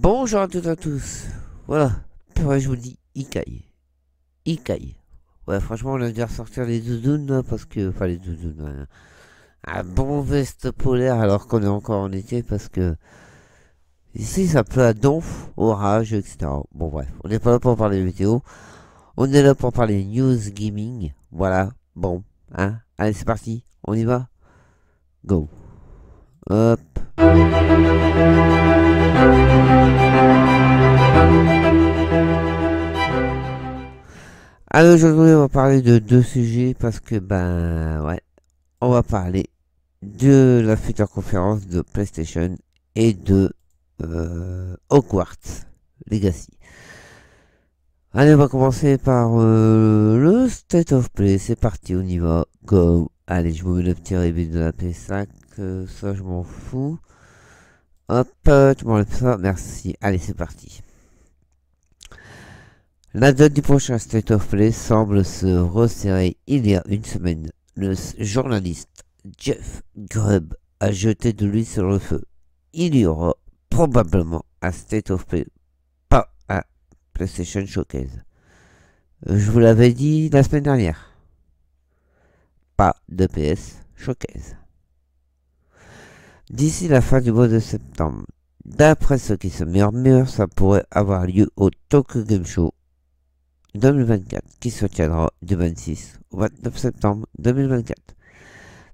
Bonjour à toutes et à tous. Voilà, je vous dis Ikai. Ikai. Ouais, franchement, on a dû ressortir les doudounes hein, parce que. Enfin, les doudounes. Hein. Un bon veste polaire alors qu'on est encore en été parce que. Ici, ça pleut à donf, orage, etc. Bon, bref, on n'est pas là pour parler météo. On est là pour parler news gaming. Voilà, bon, hein. Allez, c'est parti, on y va. Go. Hop. Alors aujourd'hui, on va parler de deux sujets parce que, ben, ouais, on va parler de la future conférence de PlayStation et de euh, Hogwarts Legacy. Allez, on va commencer par euh, le State of Play. C'est parti, on y va. Go. Allez, je vous mets le petit rébut de la PS5. Euh, ça, je m'en fous. Hop, euh, tu m'enlèves ça. Merci. Allez, c'est parti. La date du prochain State of Play semble se resserrer il y a une semaine. Le journaliste Jeff Grubb a jeté de l'huile sur le feu. Il y aura probablement un State of Play, pas un PlayStation Showcase. Je vous l'avais dit la semaine dernière. Pas de PS Showcase. D'ici la fin du mois de septembre, d'après ce qui se murmure, ça pourrait avoir lieu au Tokyo Game Show 2024 qui se tiendra du 26 au 29 septembre 2024.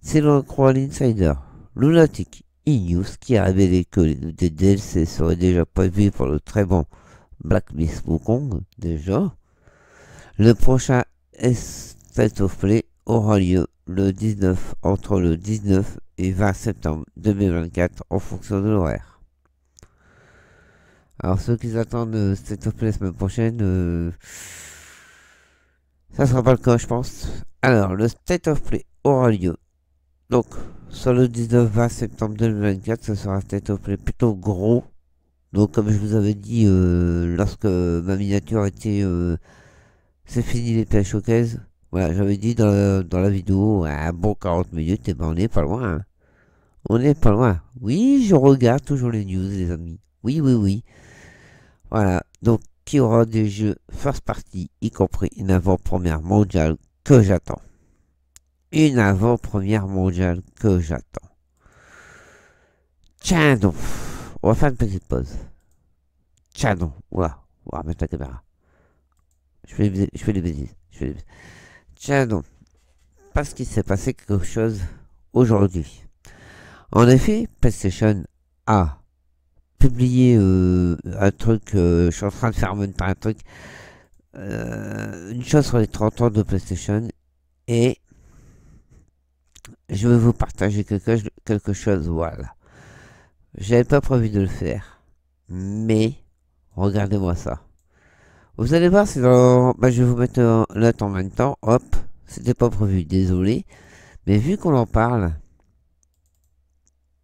selon le croit l'insider Lunatic E-News qui a révélé que les DLC seraient déjà prévues pour le très bon Black Miss Wukong, déjà. Le prochain State of Play aura lieu le 19, entre le 19 et 20 septembre 2024 en fonction de l'horaire. Alors ceux qui attendent euh, State of Play la semaine prochaine, euh, ça sera pas le cas, je pense. Alors, le State of Play aura lieu. Donc, sur le 19-20 septembre 2024, ce sera State of Play plutôt gros. Donc, comme je vous avais dit, euh, lorsque ma miniature était... c'est fini les au showcase. Voilà, j'avais dit dans, la vidéo, un bon 40 minutes, et ben on n'est pas loin. Hein. On n'est pas loin. Oui, je regarde toujours les news, les amis. Oui, oui, oui. Voilà, donc qui aura des jeux first party, y compris une avant-première mondiale que j'attends. Une avant-première mondiale que j'attends. Tiens donc, on va faire une petite pause. Tiens donc, voilà, on va remettre la caméra. Je fais, des, je fais bêtises. Tiens donc, parce qu'il s'est passé quelque chose aujourd'hui. En effet, PlayStation a publié euh, un truc, euh, je suis en train de faire un truc, euh, une chose sur les 30 ans de PlayStation, et je vais vous partager quelque, quelque chose, voilà. J'avais pas prévu de le faire, mais regardez-moi ça. Vous allez voir, c'est dans... Bah, je vais vous mettre en note en même temps, hop, c'était pas prévu, désolé. Mais vu qu'on en parle,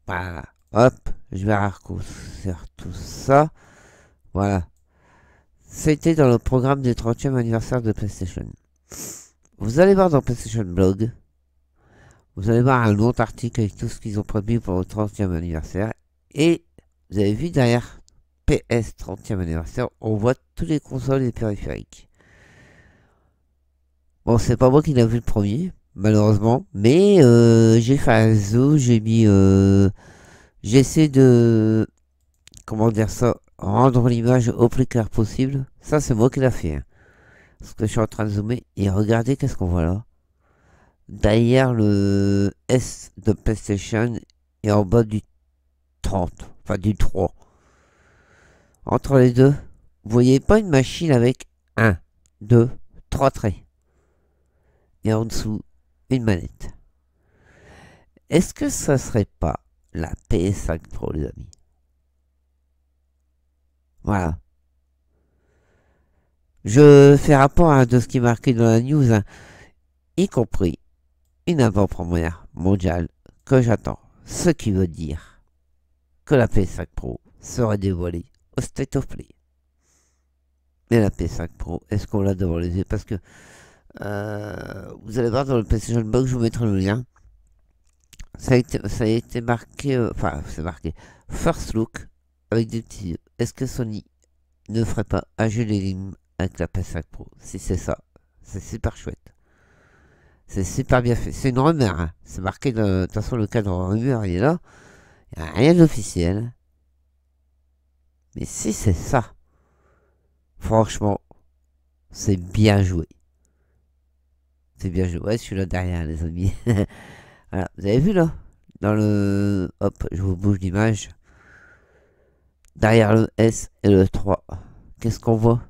voilà, hop, je vais raccourcir tout ça. Voilà. C'était dans le programme du 30e anniversaire de PlayStation. Vous allez voir dans PlayStation Blog, vous allez voir un long article avec tout ce qu'ils ont promis pour le 30e anniversaire. Et vous avez vu derrière PS 30e anniversaire, on voit tous les consoles et périphériques. Bon, c'est pas moi qui l'ai vu le premier, malheureusement. Mais euh, j'ai fait un zoo, j'ai mis... Euh, J'essaie de... Comment dire ça Rendre l'image au plus clair possible. Ça, c'est moi qui l'ai fait. Hein. Parce que je suis en train de zoomer. Et regardez qu'est-ce qu'on voit là. Derrière le S de PlayStation et en bas du 30. Enfin, du 3. Entre les deux, vous voyez pas une machine avec 1, 2, 3 traits. Et en dessous, une manette. Est-ce que ça serait pas la PS5 Pro, les amis. Voilà. Je fais rapport à hein, de ce qui est marqué dans la news, hein. y compris une avant-première mondiale que j'attends. Ce qui veut dire que la PS5 Pro sera dévoilée au State of Play. Mais la PS5 Pro, est-ce qu'on l'a devant les yeux Parce que euh, vous allez voir dans le PlayStation Box, je vous mettrai le lien ça a été, marqué, euh, enfin, c'est marqué First Look avec des petits Est-ce que Sony ne ferait pas un jeu avec la PS5 Pro Si c'est ça, c'est super chouette. C'est super bien fait. C'est une rumeur. Hein. C'est marqué, de toute façon, le cadre rumeur, il est là. Il n'y a rien d'officiel. Mais si c'est ça, franchement, c'est bien joué. C'est bien joué. Ouais, je suis là derrière, les amis. Alors, vous avez vu là Dans le... Hop, je vous bouge l'image. Derrière le S et le 3. Qu'est-ce qu'on voit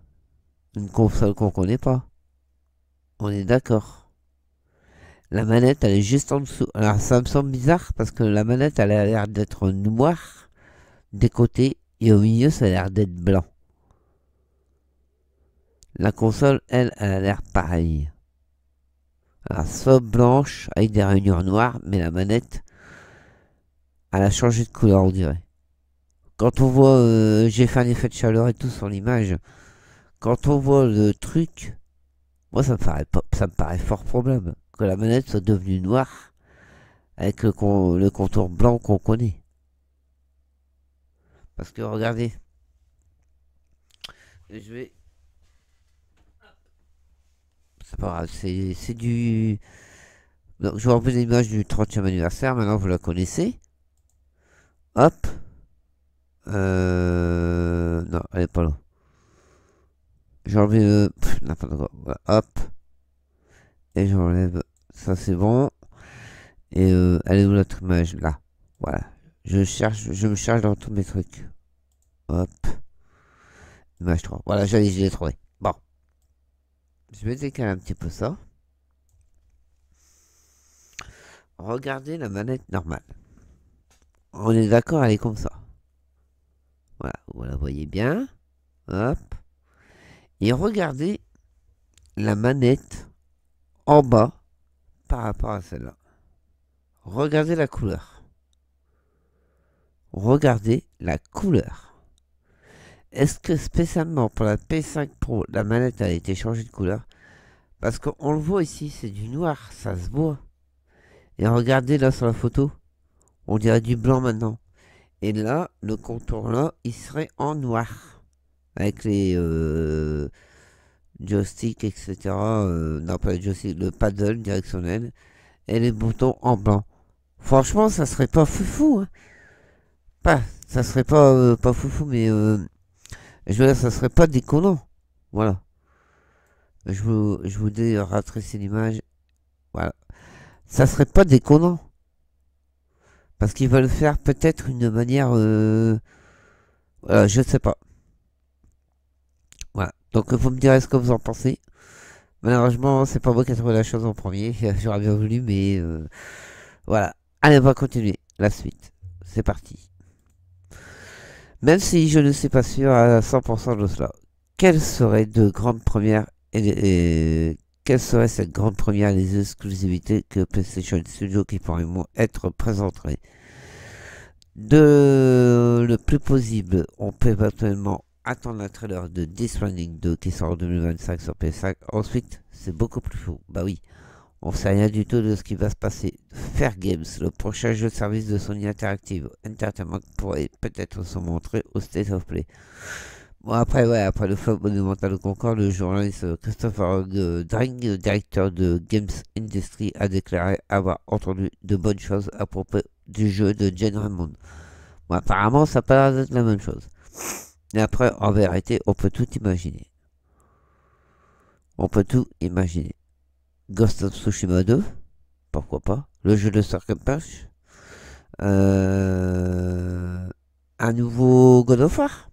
Une console qu'on connaît pas. On est d'accord. La manette, elle est juste en dessous. Alors, ça me semble bizarre parce que la manette, elle a l'air d'être noire des côtés et au milieu, ça a l'air d'être blanc. La console, elle, elle a l'air pareille race blanche avec des rayures noires, mais la manette, elle a changé de couleur, on dirait. Quand on voit, euh, j'ai fait un effet de chaleur et tout sur l'image, quand on voit le truc, moi ça me paraît, ça me paraît fort problème que la manette soit devenue noire avec le, le contour blanc qu'on connaît. Parce que regardez, je vais c'est pas grave, c'est du... Donc, je vais enlever l'image du 30e anniversaire, maintenant vous la connaissez. Hop. Euh... Non, elle est pas là. J'enlève... vais euh, N'importe quoi. hop. Et j'enlève... Ça, c'est bon. Et euh, elle est où l'autre image Là. Voilà. Je cherche... Je me cherche dans tous mes trucs. Hop. Image 3. Voilà, j'allais, je l'ai trouvé. Je vais décaler un petit peu ça. Regardez la manette normale. On est d'accord, elle est comme ça. Voilà, vous la voyez bien. Hop. Et regardez la manette en bas par rapport à celle-là. Regardez la couleur. Regardez la couleur. Est-ce que spécialement pour la P5 Pro, la manette a été changée de couleur Parce qu'on le voit ici, c'est du noir, ça se voit. Et regardez là sur la photo, on dirait du blanc maintenant. Et là, le contour là, il serait en noir. Avec les euh, joysticks, etc. Euh, non, pas les joysticks, le paddle directionnel. Et les boutons en blanc. Franchement, ça serait pas foufou. Hein. Pas, ça serait pas, euh, pas foufou, mais... Euh, je veux dire, ça serait pas déconnant. Voilà. Je vous, je l'image. Voilà. Ça serait pas déconnant. Parce qu'ils veulent faire peut-être une manière... Euh, voilà, je sais pas. Voilà. Donc vous me direz ce que vous en pensez. Malheureusement, c'est pas moi qui a trouvé la chose en premier. J'aurais bien voulu, mais... Euh, voilà. Allez, on va continuer. La suite. C'est parti. Même si je ne suis pas sûr à 100% de cela. quelles seraient de grandes premières et, quelle serait cette grande première les exclusivités que PlayStation Studio qui pourrait être présentées De le plus possible, on peut éventuellement attendre un trailer de This Running 2 qui sort en 2025 sur PS5. Ensuite, c'est beaucoup plus fou. Bah oui. On sait rien du tout de ce qui va se passer. Fair Games, le prochain jeu de service de Sony Interactive Entertainment pourrait peut-être se montrer au State of Play. Bon après ouais, après le flop monumental de Concorde, le journaliste Christopher Dring, directeur de Games Industry, a déclaré avoir entendu de bonnes choses à propos du jeu de Jane Raymond. Bon, apparemment ça paraît être la même chose. Mais après, en vérité, on peut tout imaginer. On peut tout imaginer. Ghost of Tsushima 2, pourquoi pas, le jeu de Circle Punch, un nouveau God of War.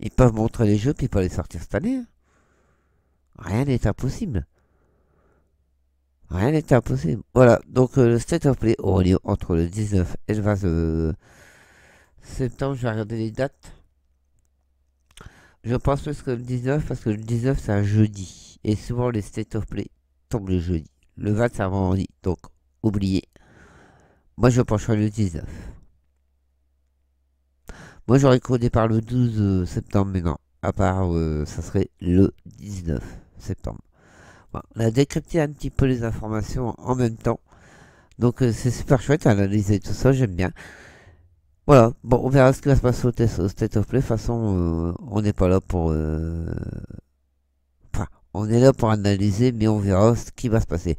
Ils peuvent montrer les jeux puis pas les sortir cette année. Hein. Rien n'est impossible. Rien n'est impossible. Voilà, donc euh, le State of Play aura lieu entre le 19 et le 20 euh, septembre. Je vais regarder les dates. Je pense plus le 19 parce que le 19 c'est un jeudi. Et souvent les state of play tombent le jeudi. Le 20 c'est un vendredi. Donc oubliez. Moi je pencherai le 19. Moi j'aurais codé par le 12 euh, septembre mais non. À part euh, ça serait le 19 septembre. Bon, on a décrypté un petit peu les informations en même temps. Donc euh, c'est super chouette à analyser tout ça, j'aime bien. Voilà, bon, on verra ce qui va se passer au, State of Play. De toute façon, euh, on n'est pas là pour... Euh, enfin, on est là pour analyser, mais on verra ce qui va se passer.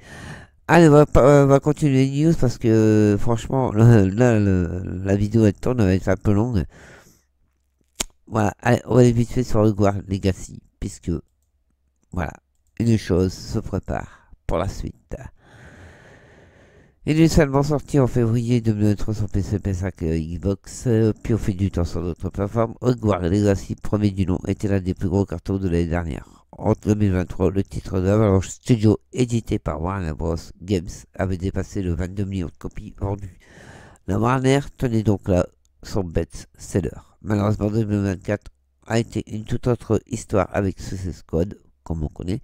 Allez, on va, continuer les news parce que franchement, là, la vidéo elle tourne, elle va être un peu longue. Voilà, on va aller vite fait sur le Guard Legacy, puisque, voilà, une chose se prépare pour la suite. Il est seulement sorti en février 2023 sur PC, PS5 et Xbox, euh, puis au fil du temps sur d'autres plateformes. Hogwarts Legacy, premier du nom, était l'un des plus gros cartons de l'année dernière. En 2023, le titre de Studio, édité par Warner Bros. Games, avait dépassé le 22 millions de copies vendues. La Warner tenait donc là son best seller. Malheureusement, 2024 a été une toute autre histoire avec ce Squad, comme on connaît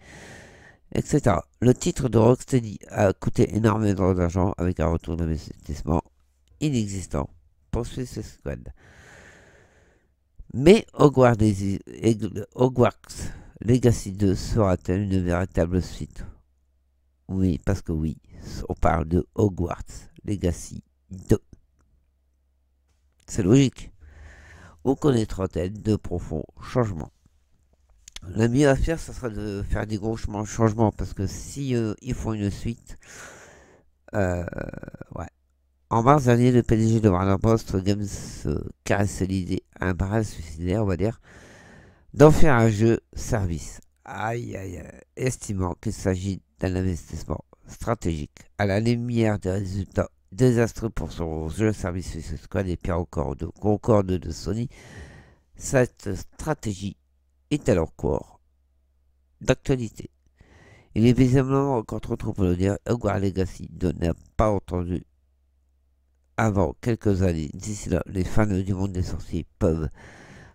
etc. Le titre de Rocksteady a coûté énormément d'argent avec un retour d'investissement inexistant, pour ce squad. Mais Hogwarts Legacy 2 sera-t-elle une véritable suite Oui, parce que oui, on parle de Hogwarts Legacy 2. C'est logique. On connaîtra-t-elle de profonds changements la mieux à faire, ce sera de faire des gros changements, parce que si euh, ils font une suite, euh, ouais. En mars dernier, le PDG de Warner Bros. Games euh, l'idée, un barrage suicidaire, on va dire, d'en faire un jeu service. Aïe aïe aïe, estimant qu'il s'agit d'un investissement stratégique à la lumière des résultats désastreux pour son jeu service Squad et pire encore de Concorde de Sony. Cette stratégie est alors d'actualité Il est visiblement encore trop trop dire Hogwarts Legacy de n'a pas entendu avant quelques années. D'ici là, les fans du monde des sorciers peuvent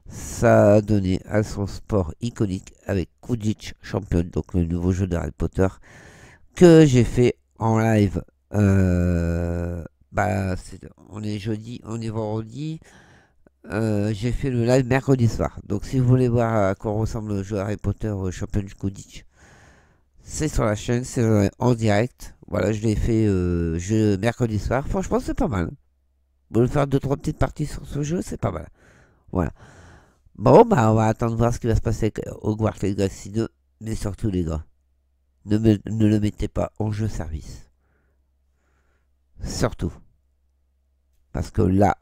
s'adonner à son sport iconique avec Kuditch Champion, donc le nouveau jeu de Harry Potter que j'ai fait en live. Euh, bah, on est jeudi, on est vendredi. Euh, j'ai fait le live mercredi soir. Donc si vous voulez voir à quoi ressemble le jeu Harry Potter au euh, champion c'est sur la chaîne, c'est euh, en direct. Voilà, je l'ai fait euh, mercredi soir. Franchement, c'est pas mal. Vous voulez faire deux trois petites parties sur ce jeu, c'est pas mal. Voilà. Bon, bah on va attendre voir ce qui va se passer avec Hogwarts Legacy 2. Mais surtout les gars, ne le mettez pas en jeu service. Surtout. Parce que là,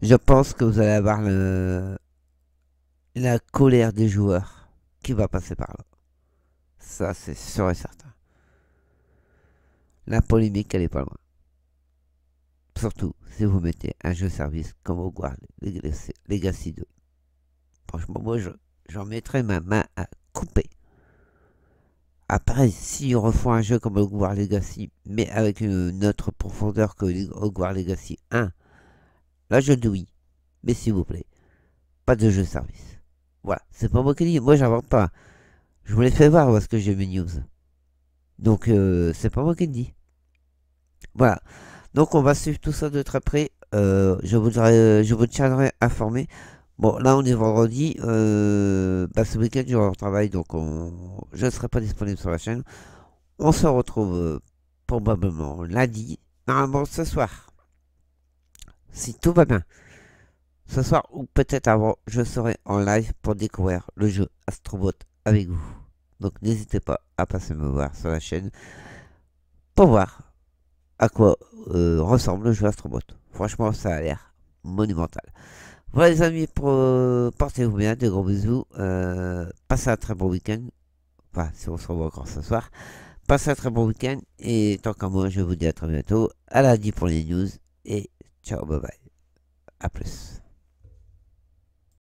je pense que vous allez avoir le... la colère des joueurs qui va passer par là. Ça, c'est sûr et certain. La polémique, elle est pas loin. Surtout si vous mettez un jeu service comme Hogwarts Legacy 2. Franchement, moi, j'en je, mettrais ma main à couper. Après, si on refont un jeu comme Hogwarts Legacy, mais avec une autre profondeur que Hogwarts Legacy 1, Là, je dis oui. Mais s'il vous plaît, pas de jeu service. Voilà, c'est pas moi qui dis. Moi, j'invente pas. Je vous l'ai fait voir parce que j'ai mes news. Donc, euh, c'est pas moi qui dis. Voilà. Donc, on va suivre tout ça de très près. Euh, je, voudrais, je vous tiendrai informé. Bon, là, on est vendredi. Euh, bah, ce week-end, j'aurai au travail, donc on... je ne serai pas disponible sur la chaîne. On se retrouve probablement lundi, normalement ce soir si tout va bien. Ce soir ou peut-être avant, je serai en live pour découvrir le jeu Astrobot avec vous. Donc n'hésitez pas à passer me voir sur la chaîne pour voir à quoi euh, ressemble le jeu Astrobot. Franchement, ça a l'air monumental. Voilà les amis, euh, portez-vous bien, de gros bisous, euh, passez un très bon week-end, enfin si on se revoit encore ce soir, passez un très bon week-end, et tant qu'à moi, je vous dis à très bientôt, à lundi pour les news, et Ciao, bye bye. A presto.